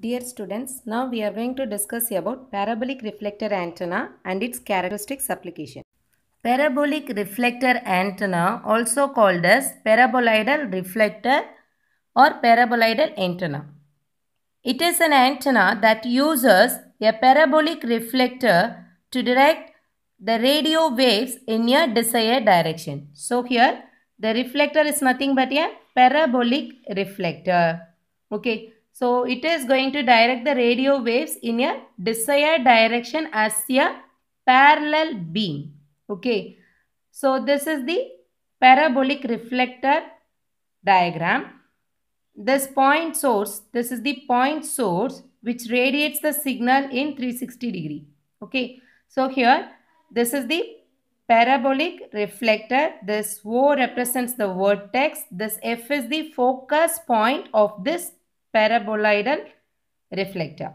Dear students, now we are going to discuss about parabolic reflector antenna and its characteristics application. Parabolic reflector antenna also called as paraboloidal reflector or paraboloidal antenna. It is an antenna that uses a parabolic reflector to direct the radio waves in a desired direction. So here the reflector is nothing but a parabolic reflector. Okay. So it is going to direct the radio waves in a desired direction as a parallel beam. Okay. So this is the parabolic reflector diagram. This point source, this is the point source which radiates the signal in 360 degree. Okay. So here this is the parabolic reflector. This O represents the vertex. This F is the focus point of this paraboloidal reflector.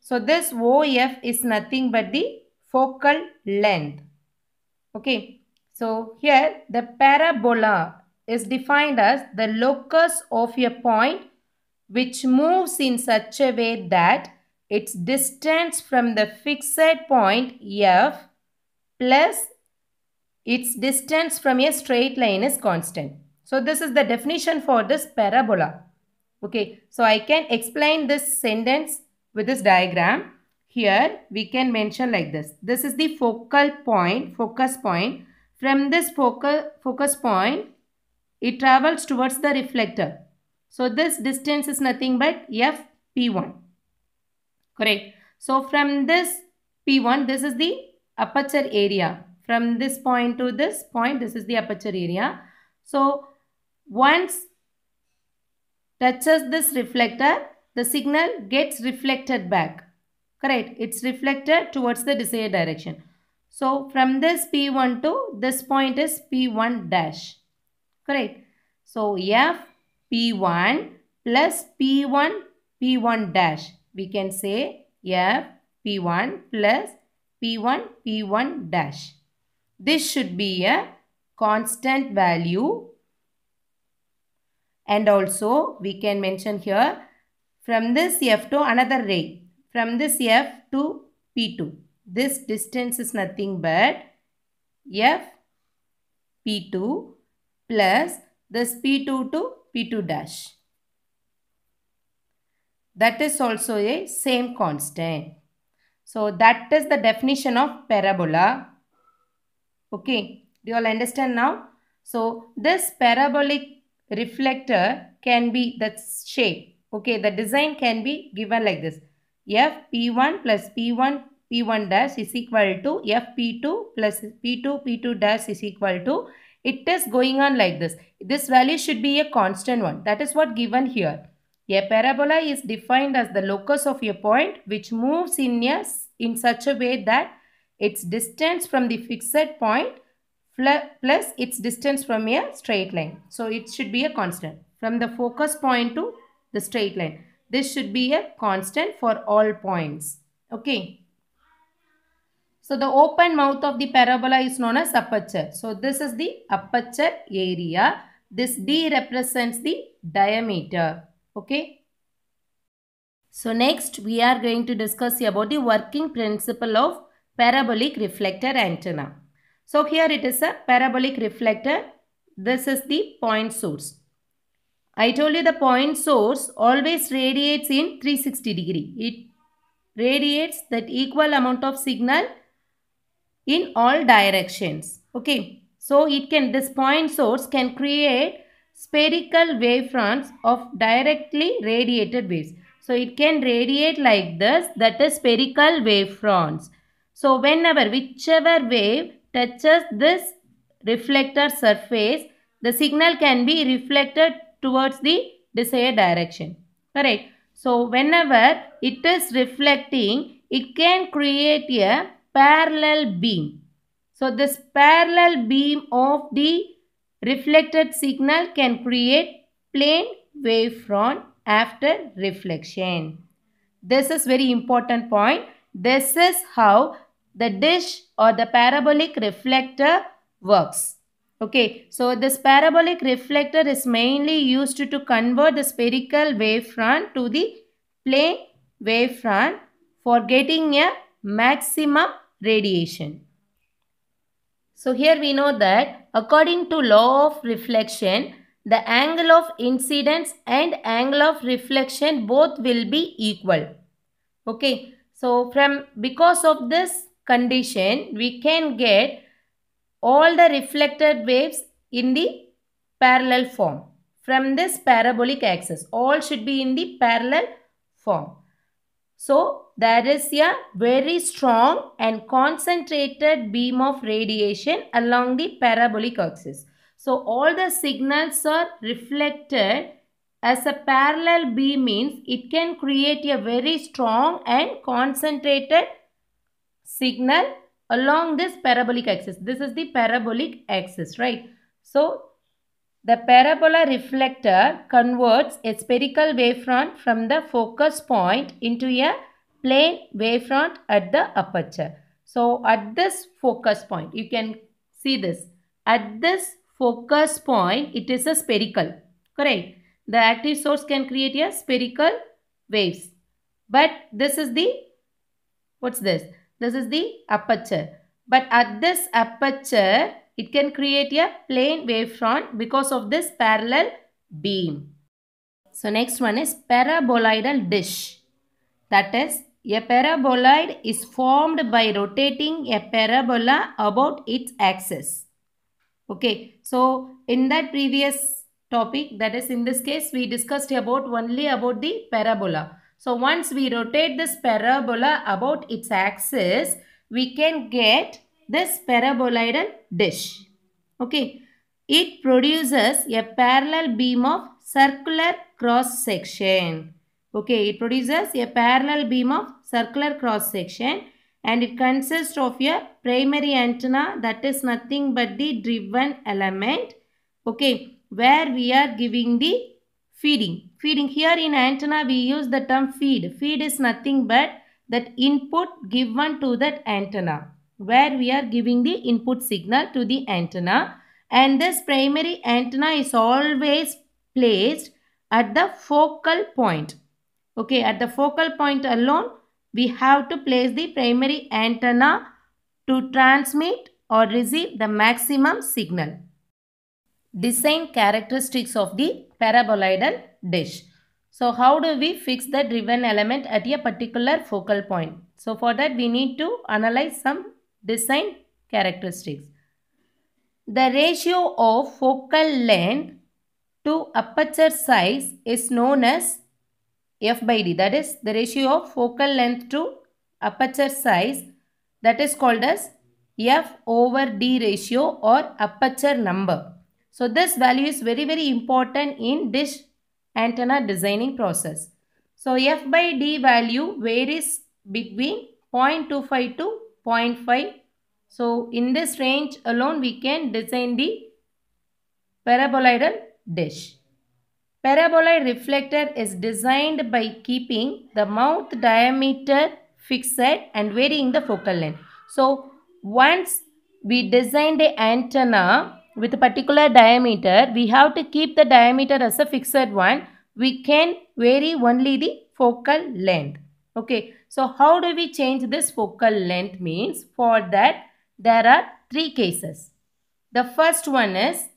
So this OF is nothing but the focal length. Okay. So here the parabola is defined as the locus of a point which moves in such a way that its distance from the fixed point F plus its distance from a straight line is constant. So this is the definition for this parabola. Okay, so I can explain this sentence with this diagram. Here we can mention like this. This is the focal point, focus point. From this focal focus point, it travels towards the reflector. So this distance is nothing but FP1. Correct. So from this P1, this is the aperture area. From this point to this point, this is the aperture area. So once touches this reflector, the signal gets reflected back. Correct. It's reflected towards the desired direction. So, from this P1 to this point is P1 dash. Correct. So, F P1 plus P1 P1 dash. We can say F P1 plus P1 P1 dash. This should be a constant value and also we can mention here from this F to another ray from this F to P2 this distance is nothing but F P2 plus this P2 to P2 dash that is also a same constant so that is the definition of parabola okay do you all understand now so this parabolic reflector can be the shape. Okay, the design can be given like this. F P1 plus P1 P1 dash is equal to F P2 plus P2 P2 dash is equal to it is going on like this. This value should be a constant one. That is what given here. A parabola is defined as the locus of a point which moves in, a, in such a way that its distance from the fixed point plus its distance from a straight line. So it should be a constant. From the focus point to the straight line. This should be a constant for all points. Okay. So the open mouth of the parabola is known as aperture. So this is the aperture area. This D represents the diameter. Okay. So next we are going to discuss about the working principle of parabolic reflector antenna. So here it is a parabolic reflector. This is the point source. I told you the point source always radiates in 360 degree. It radiates that equal amount of signal in all directions. Okay. So it can this point source can create spherical wavefronts of directly radiated waves. So it can radiate like this that is spherical wavefronts. So whenever whichever wave touches this reflector surface, the signal can be reflected towards the desired direction. Correct. So, whenever it is reflecting, it can create a parallel beam. So, this parallel beam of the reflected signal can create plane wavefront after reflection. This is very important point. This is how the dish or the parabolic reflector works. Okay, so this parabolic reflector is mainly used to convert the spherical wavefront to the plane wavefront for getting a maximum radiation. So here we know that according to law of reflection, the angle of incidence and angle of reflection both will be equal. Okay, so from because of this condition, we can get all the reflected waves in the parallel form from this parabolic axis. All should be in the parallel form. So, there is a very strong and concentrated beam of radiation along the parabolic axis. So, all the signals are reflected as a parallel beam means it can create a very strong and concentrated signal along this parabolic axis. This is the parabolic axis, right? So, the parabola reflector converts a spherical wavefront from the focus point into a plane wavefront at the aperture. So, at this focus point, you can see this. At this focus point, it is a spherical, correct? The active source can create a spherical waves. But this is the, what's this? This is the aperture. But at this aperture, it can create a plane wavefront because of this parallel beam. So next one is paraboloidal dish. That is, a paraboloid is formed by rotating a parabola about its axis. Okay, so in that previous topic, that is in this case, we discussed about only about the parabola. So once we rotate this parabola about its axis, we can get this paraboloidal dish. Okay. It produces a parallel beam of circular cross section. Okay, it produces a parallel beam of circular cross section and it consists of a primary antenna that is nothing but the driven element. Okay, where we are giving the feeding feeding. Here in antenna we use the term feed. Feed is nothing but that input given to that antenna where we are giving the input signal to the antenna and this primary antenna is always placed at the focal point. Okay, at the focal point alone we have to place the primary antenna to transmit or receive the maximum signal design characteristics of the paraboloidal dish. So how do we fix the driven element at a particular focal point? So for that we need to analyze some design characteristics. The ratio of focal length to aperture size is known as f by d that is the ratio of focal length to aperture size that is called as f over d ratio or aperture number. So this value is very very important in dish antenna designing process. So F by D value varies between 0.25 to 0.5. So in this range alone we can design the paraboloidal dish. Paraboloid reflector is designed by keeping the mouth diameter fixed and varying the focal length. So once we design the antenna, with a particular diameter, we have to keep the diameter as a fixed one. We can vary only the focal length. Okay, so how do we change this focal length means? For that, there are three cases. The first one is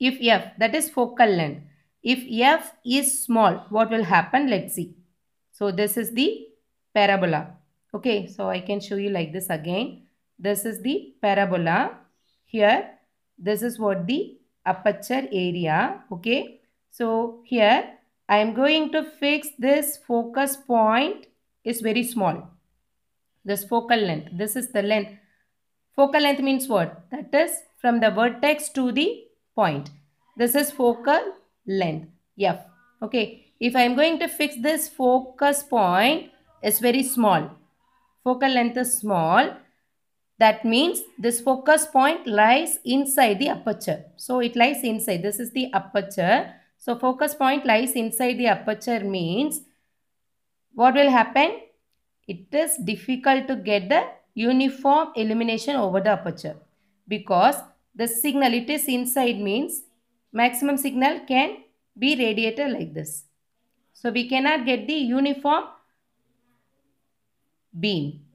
if f, that is focal length. If f is small, what will happen? Let's see. So this is the parabola. Okay, so I can show you like this again. This is the parabola. Here this is what the aperture area. Okay. So here I am going to fix this focus point is very small. This focal length. This is the length. Focal length means what? That is from the vertex to the point. This is focal length. F. Okay. If I am going to fix this focus point, is very small. Focal length is small. That means this focus point lies inside the aperture. So it lies inside. This is the aperture. So focus point lies inside the aperture means what will happen? It is difficult to get the uniform illumination over the aperture because the signal it is inside means maximum signal can be radiated like this. So we cannot get the uniform beam.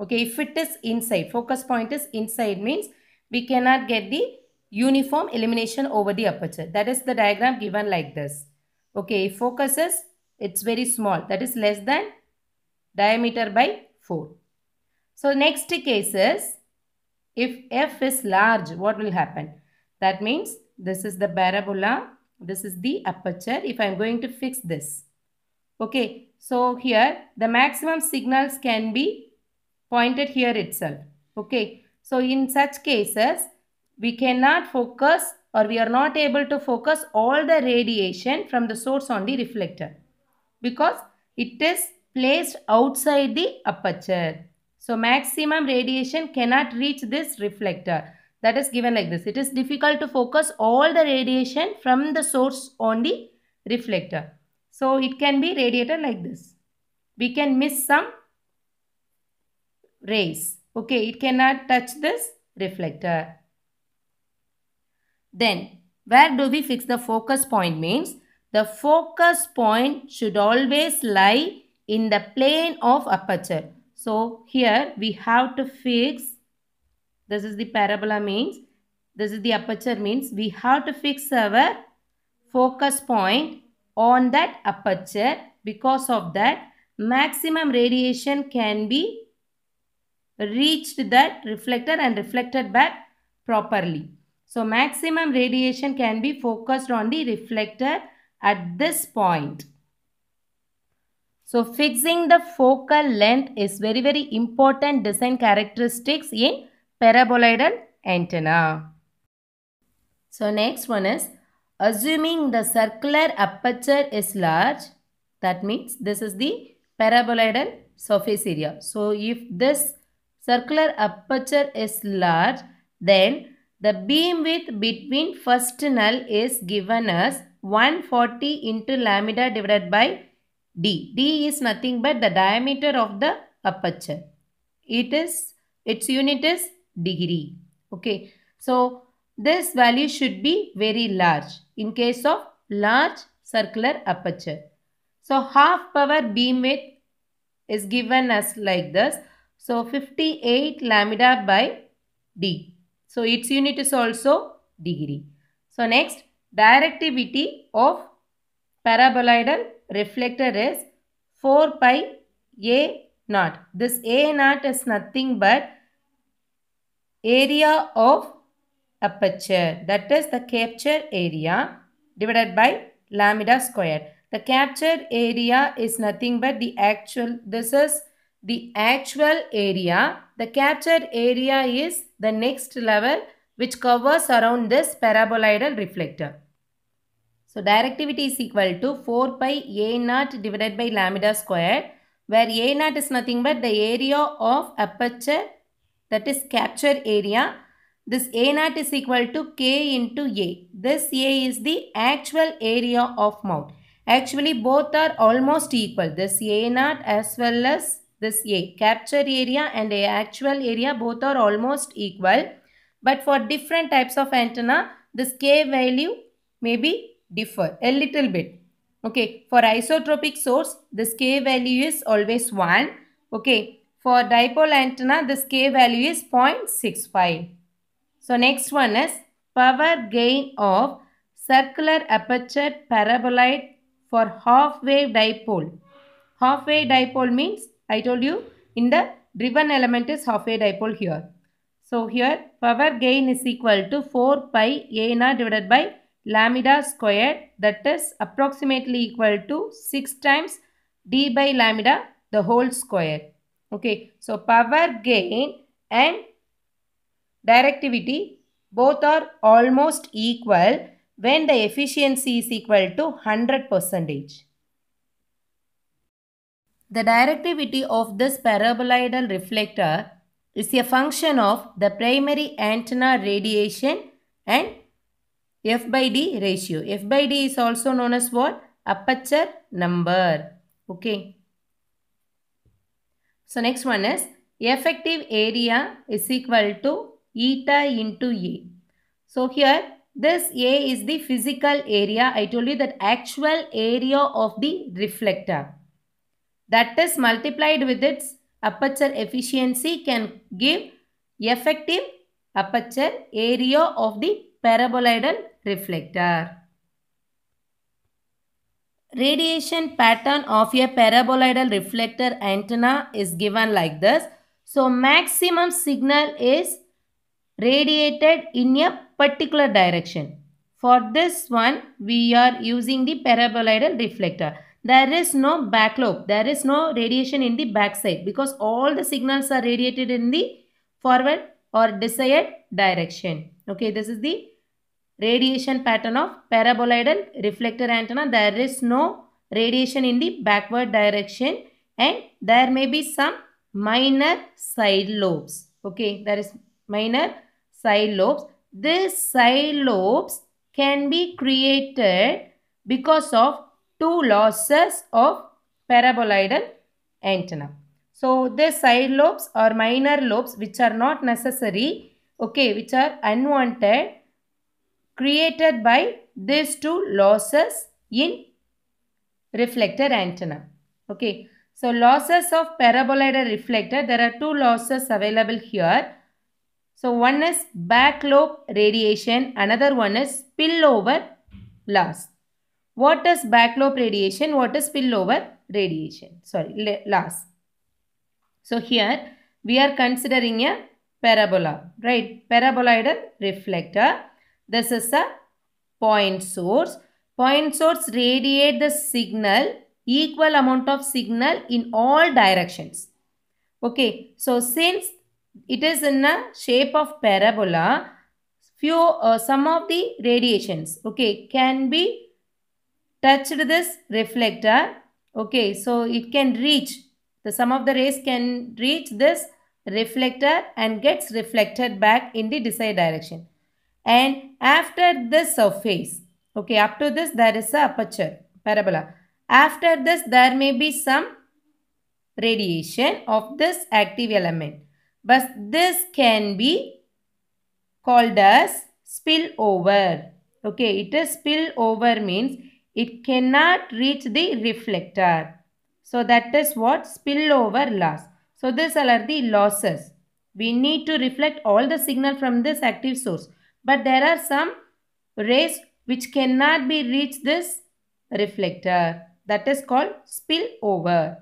Okay, if it is inside, focus point is inside means we cannot get the uniform illumination over the aperture. That is the diagram given like this. Okay, if focus is, it's very small. That is less than diameter by 4. So, next case is, if F is large, what will happen? That means this is the parabola, this is the aperture. If I am going to fix this. Okay, so here the maximum signals can be pointed here itself. Okay. So in such cases, we cannot focus or we are not able to focus all the radiation from the source on the reflector because it is placed outside the aperture. So maximum radiation cannot reach this reflector. That is given like this. It is difficult to focus all the radiation from the source on the reflector. So it can be radiated like this. We can miss some rays. Okay, it cannot touch this reflector. Then, where do we fix the focus point means? The focus point should always lie in the plane of aperture. So, here we have to fix, this is the parabola means, this is the aperture means, we have to fix our focus point on that aperture. Because of that, maximum radiation can be reached that reflector and reflected back properly. So maximum radiation can be focused on the reflector at this point. So fixing the focal length is very very important design characteristics in paraboloidal antenna. So next one is assuming the circular aperture is large that means this is the paraboloidal surface area. So if this circular aperture is large, then the beam width between first null is given as 140 into lambda divided by d. d is nothing but the diameter of the aperture. It is, its unit is degree. Okay. So, this value should be very large in case of large circular aperture. So, half power beam width is given as like this. So 58 lambda by D. So its unit is also degree. So next directivity of paraboloidal reflector is 4 pi A naught. This A naught is nothing but area of aperture that is the capture area divided by lambda square. The capture area is nothing but the actual this is the actual area, the captured area is the next level which covers around this paraboloidal reflector. So directivity is equal to 4 pi A naught divided by lambda square where A naught is nothing but the area of aperture that is captured area. This A naught is equal to K into A. This A is the actual area of mouth. Actually both are almost equal. This A naught as well as this A. Capture area and A actual area both are almost equal. But for different types of antenna, this K value may be differ a little bit. Okay, for isotropic source, this K value is always 1. Okay, for dipole antenna, this K value is 0.65. So next one is power gain of circular aperture paraboloid for half wave dipole. Half wave dipole means I told you in the driven element is half a dipole here. So here power gain is equal to 4 pi a naught divided by lambda squared that is approximately equal to 6 times d by lambda the whole square. Okay, so power gain and directivity both are almost equal when the efficiency is equal to 100 percentage. The directivity of this paraboloidal reflector is a function of the primary antenna radiation and F by D ratio. F by D is also known as what? Aperture number. Okay. So next one is effective area is equal to eta into A. So here this A is the physical area. I told you that actual area of the reflector that is multiplied with its aperture efficiency can give effective aperture area of the paraboloidal reflector. Radiation pattern of a paraboloidal reflector antenna is given like this. So maximum signal is radiated in a particular direction. For this one, we are using the paraboloidal reflector there is no backlobe. There is no radiation in the backside because all the signals are radiated in the forward or desired direction. Okay, this is the radiation pattern of paraboloidal reflector antenna. There is no radiation in the backward direction and there may be some minor side lobes. Okay, there is minor side lobes. These side lobes can be created because of two losses of paraboloidal antenna. So the side lobes or minor lobes which are not necessary, okay, which are unwanted, created by these two losses in reflector antenna. Okay, so losses of paraboloidal reflector, there are two losses available here. So one is back lobe radiation, another one is spillover loss. What is backlobe radiation? What is spillover radiation? Sorry, last. So here we are considering a parabola, right? Paraboloidal reflector. This is a point source. Point source radiate the signal, equal amount of signal in all directions. Okay, so since it is in the shape of parabola, few uh, some of the radiations, okay, can be touched this reflector okay so it can reach the sum of the rays can reach this reflector and gets reflected back in the desired direction and after this surface okay up to this there is a aperture parabola after this there may be some radiation of this active element but this can be called as spillover okay it is spillover means it cannot reach the reflector. So that is what spillover loss. So these are the losses. We need to reflect all the signal from this active source. But there are some rays which cannot be reached this reflector. That is called spillover.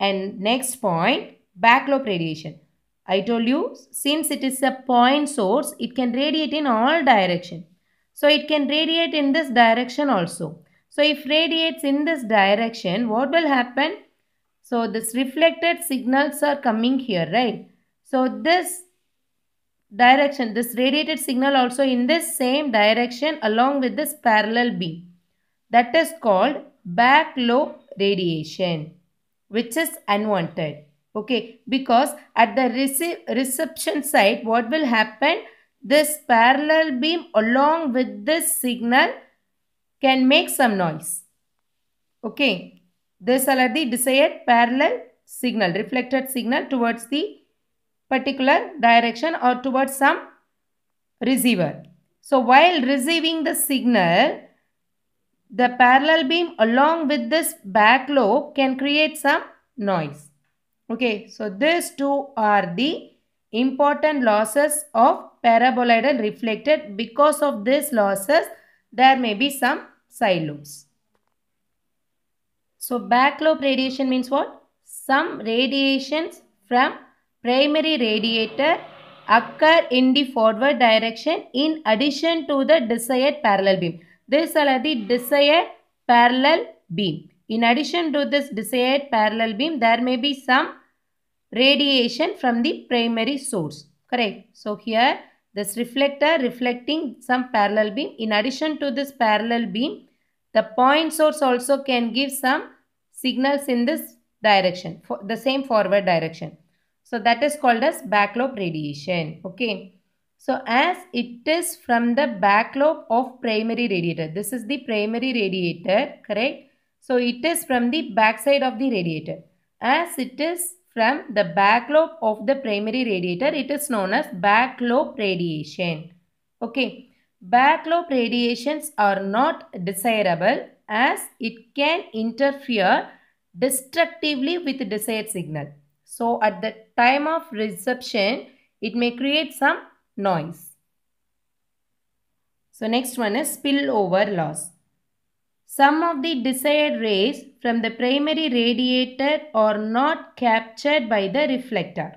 And next point, backlobe radiation. I told you, since it is a point source, it can radiate in all direction. So it can radiate in this direction also. So if radiates in this direction, what will happen? So this reflected signals are coming here, right? So this direction, this radiated signal also in this same direction along with this parallel beam. That is called back low radiation, which is unwanted. Okay, because at the rece reception site, what will happen? This parallel beam along with this signal can make some noise. Okay. this are the desired parallel signal, reflected signal towards the particular direction or towards some receiver. So while receiving the signal, the parallel beam along with this back lobe can create some noise. Okay, so these two are the important losses of paraboloidal reflected. Because of these losses, there may be some side lobes. So back lobe radiation means what? Some radiations from primary radiator occur in the forward direction in addition to the desired parallel beam. This are the desired parallel beam. In addition to this desired parallel beam, there may be some radiation from the primary source. Correct. So here this reflector reflecting some parallel beam. In addition to this parallel beam, the point source also can give some signals in this direction, for the same forward direction. So that is called as back radiation. Okay. So as it is from the back of primary radiator. This is the primary radiator, correct? So it is from the back side of the radiator. As it is from the back lobe of the primary radiator. It is known as back lobe radiation. Okay. Back lobe radiations are not desirable as it can interfere destructively with desired signal. So at the time of reception, it may create some noise. So next one is spillover loss. Some of the desired rays from the primary radiator are not captured by the reflector.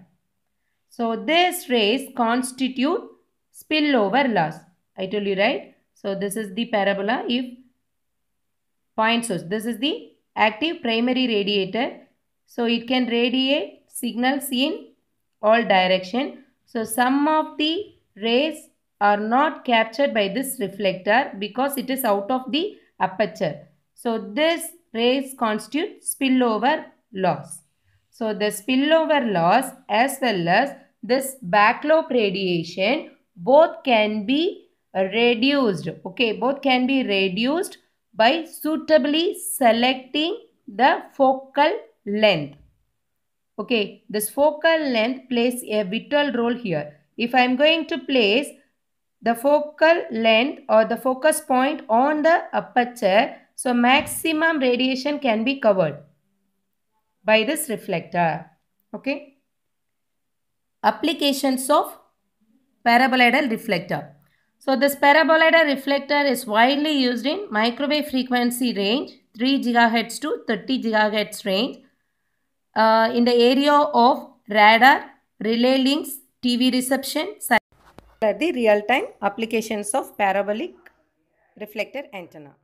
So these rays constitute spillover loss. I told you right. So this is the parabola if point source. This is the active primary radiator. So it can radiate signals in all direction. So some of the rays are not captured by this reflector because it is out of the aperture. So this rates constitute spillover loss. So the spillover loss as well as this backlobe radiation both can be reduced. Okay, both can be reduced by suitably selecting the focal length. Okay, this focal length plays a vital role here. If I am going to place the focal length or the focus point on the aperture, so maximum radiation can be covered by this reflector. Okay. Applications of paraboloidal reflector. So this paraboloidal reflector is widely used in microwave frequency range 3 GHz to 30 GHz range uh, in the area of radar, relay links, TV reception. Are the real-time applications of parabolic reflector antenna.